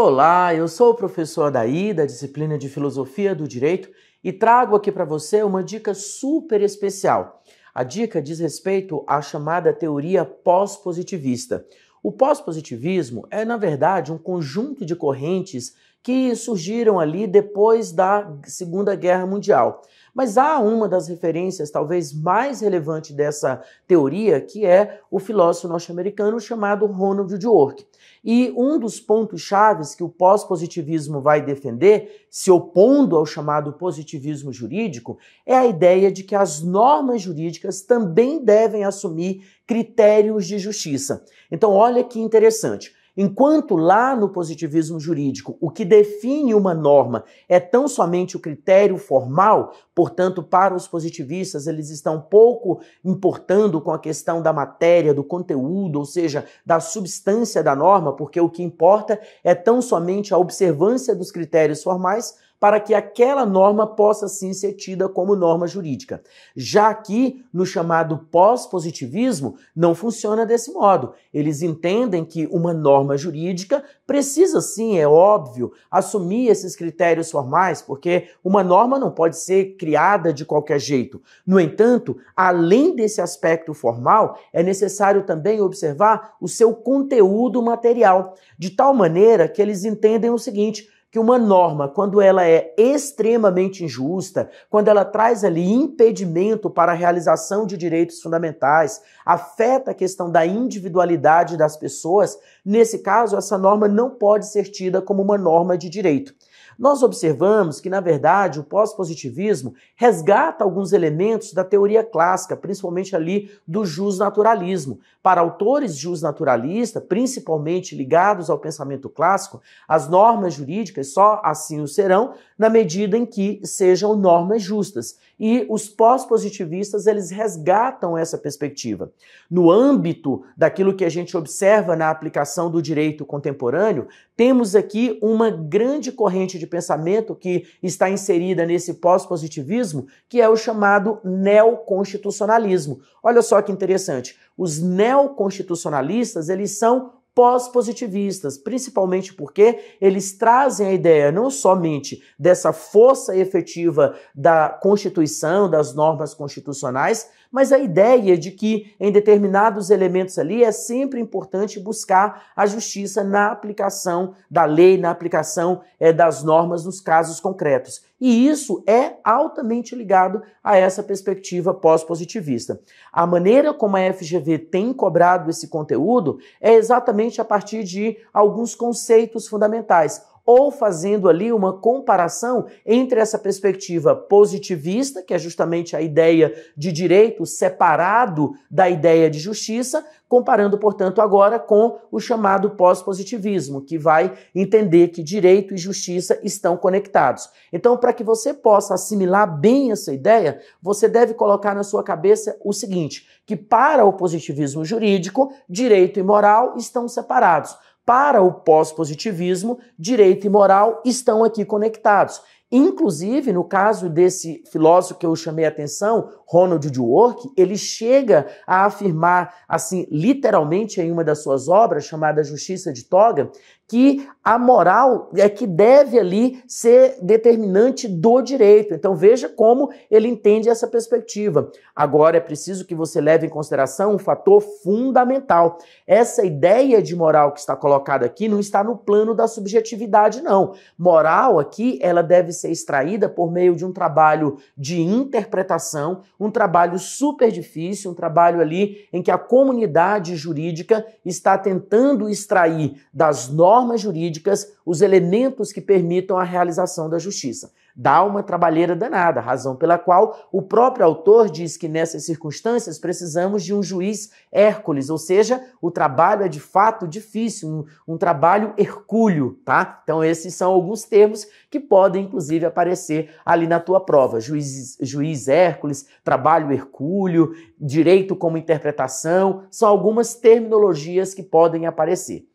Olá, eu sou o professor Adair, da disciplina de Filosofia do Direito, e trago aqui para você uma dica super especial. A dica diz respeito à chamada teoria pós-positivista. O pós-positivismo é, na verdade, um conjunto de correntes que surgiram ali depois da Segunda Guerra Mundial. Mas há uma das referências talvez mais relevante dessa teoria, que é o filósofo norte-americano chamado Ronald Dworkin. E um dos pontos chaves que o pós-positivismo vai defender, se opondo ao chamado positivismo jurídico, é a ideia de que as normas jurídicas também devem assumir critérios de justiça. Então, olha que interessante. Enquanto lá no positivismo jurídico o que define uma norma é tão somente o critério formal, portanto, para os positivistas eles estão pouco importando com a questão da matéria, do conteúdo, ou seja, da substância da norma, porque o que importa é tão somente a observância dos critérios formais para que aquela norma possa sim ser tida como norma jurídica. Já aqui, no chamado pós-positivismo, não funciona desse modo. Eles entendem que uma norma jurídica precisa sim, é óbvio, assumir esses critérios formais, porque uma norma não pode ser criada de qualquer jeito. No entanto, além desse aspecto formal, é necessário também observar o seu conteúdo material, de tal maneira que eles entendem o seguinte: que uma norma, quando ela é extremamente injusta, quando ela traz ali impedimento para a realização de direitos fundamentais, afeta a questão da individualidade das pessoas, Nesse caso, essa norma não pode ser tida como uma norma de direito. Nós observamos que, na verdade, o pós-positivismo resgata alguns elementos da teoria clássica, principalmente ali do justnaturalismo. Para autores justnaturalistas, principalmente ligados ao pensamento clássico, as normas jurídicas só assim o serão na medida em que sejam normas justas. E os pós-positivistas, eles resgatam essa perspectiva. No âmbito daquilo que a gente observa na aplicação do direito contemporâneo, temos aqui uma grande corrente de pensamento que está inserida nesse pós-positivismo, que é o chamado neoconstitucionalismo. Olha só que interessante, os neoconstitucionalistas, eles são pós-positivistas, principalmente porque eles trazem a ideia não somente dessa força efetiva da Constituição, das normas constitucionais, mas a ideia de que em determinados elementos ali é sempre importante buscar a justiça na aplicação da lei, na aplicação é, das normas nos casos concretos. E isso é altamente ligado a essa perspectiva pós-positivista. A maneira como a FGV tem cobrado esse conteúdo é exatamente a partir de alguns conceitos fundamentais ou fazendo ali uma comparação entre essa perspectiva positivista, que é justamente a ideia de direito separado da ideia de justiça, comparando, portanto, agora com o chamado pós-positivismo, que vai entender que direito e justiça estão conectados. Então, para que você possa assimilar bem essa ideia, você deve colocar na sua cabeça o seguinte: que para o positivismo jurídico, direito e moral estão separados para o pós-positivismo, direito e moral estão aqui conectados. Inclusive, no caso desse filósofo que eu chamei a atenção, Ronald Dwork, ele chega a afirmar, assim, literalmente em uma das suas obras, chamada Justiça de Toga, que a moral é que deve ali ser determinante do direito. Então veja como ele entende essa perspectiva. Agora é preciso que você leve em consideração um fator fundamental. Essa ideia de moral que está colocada aqui não está no plano da subjetividade não. Moral aqui, ela deve ser extraída por meio de um trabalho de interpretação, um trabalho super difícil, um trabalho ali em que a comunidade jurídica está tentando extrair das normas normas jurídicas os elementos que permitam a realização da justiça. Dá uma trabalheira danada, razão pela qual o próprio autor diz que nessas circunstâncias precisamos de um juiz Hércules, ou seja, o trabalho é de fato difícil, um, um trabalho hercúleo, tá? Então esses são alguns termos que podem inclusive aparecer ali na tua prova. Juiz, juiz Hércules, trabalho hercúleo, direito como interpretação, são algumas terminologias que podem aparecer.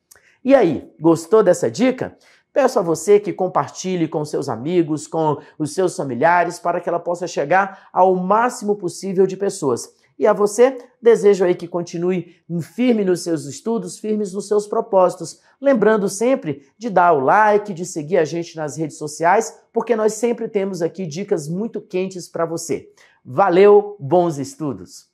E aí, gostou dessa dica? Peço a você que compartilhe com seus amigos, com os seus familiares, para que ela possa chegar ao máximo possível de pessoas. E a você, desejo aí que continue firme nos seus estudos, firmes nos seus propósitos. Lembrando sempre de dar o like, de seguir a gente nas redes sociais, porque nós sempre temos aqui dicas muito quentes para você. Valeu, bons estudos!